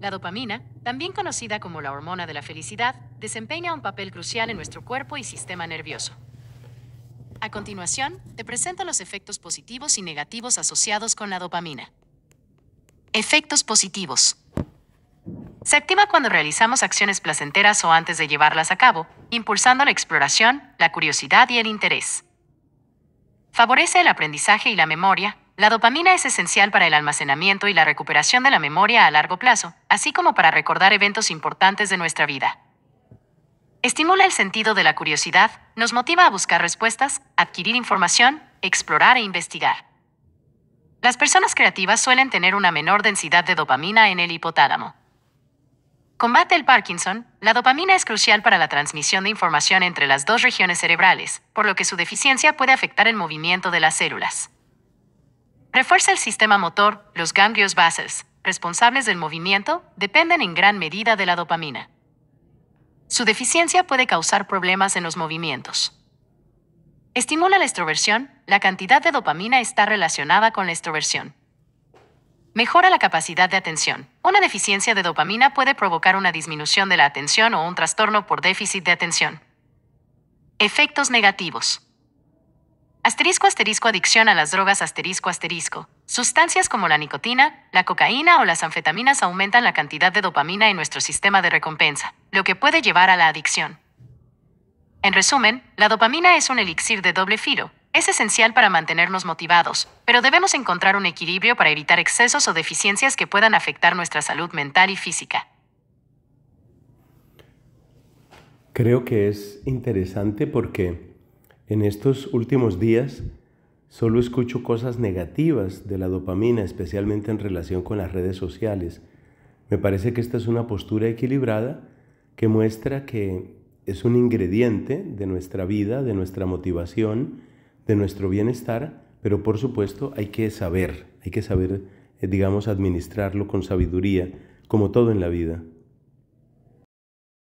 La dopamina, también conocida como la hormona de la felicidad, desempeña un papel crucial en nuestro cuerpo y sistema nervioso. A continuación, te presento los efectos positivos y negativos asociados con la dopamina. Efectos positivos. Se activa cuando realizamos acciones placenteras o antes de llevarlas a cabo, impulsando la exploración, la curiosidad y el interés. Favorece el aprendizaje y la memoria, la dopamina es esencial para el almacenamiento y la recuperación de la memoria a largo plazo, así como para recordar eventos importantes de nuestra vida. Estimula el sentido de la curiosidad, nos motiva a buscar respuestas, adquirir información, explorar e investigar. Las personas creativas suelen tener una menor densidad de dopamina en el hipotálamo. Combate el Parkinson, la dopamina es crucial para la transmisión de información entre las dos regiones cerebrales, por lo que su deficiencia puede afectar el movimiento de las células. Refuerza el sistema motor, los ganglios bases, responsables del movimiento, dependen en gran medida de la dopamina. Su deficiencia puede causar problemas en los movimientos. Estimula la extroversión, la cantidad de dopamina está relacionada con la extroversión. Mejora la capacidad de atención. Una deficiencia de dopamina puede provocar una disminución de la atención o un trastorno por déficit de atención. Efectos negativos. Asterisco, asterisco, adicción a las drogas, asterisco, asterisco. Sustancias como la nicotina, la cocaína o las anfetaminas aumentan la cantidad de dopamina en nuestro sistema de recompensa, lo que puede llevar a la adicción. En resumen, la dopamina es un elixir de doble filo. Es esencial para mantenernos motivados, pero debemos encontrar un equilibrio para evitar excesos o deficiencias que puedan afectar nuestra salud mental y física. Creo que es interesante porque en estos últimos días solo escucho cosas negativas de la dopamina, especialmente en relación con las redes sociales. Me parece que esta es una postura equilibrada que muestra que es un ingrediente de nuestra vida, de nuestra motivación, de nuestro bienestar, pero por supuesto hay que saber, hay que saber, eh, digamos, administrarlo con sabiduría, como todo en la vida.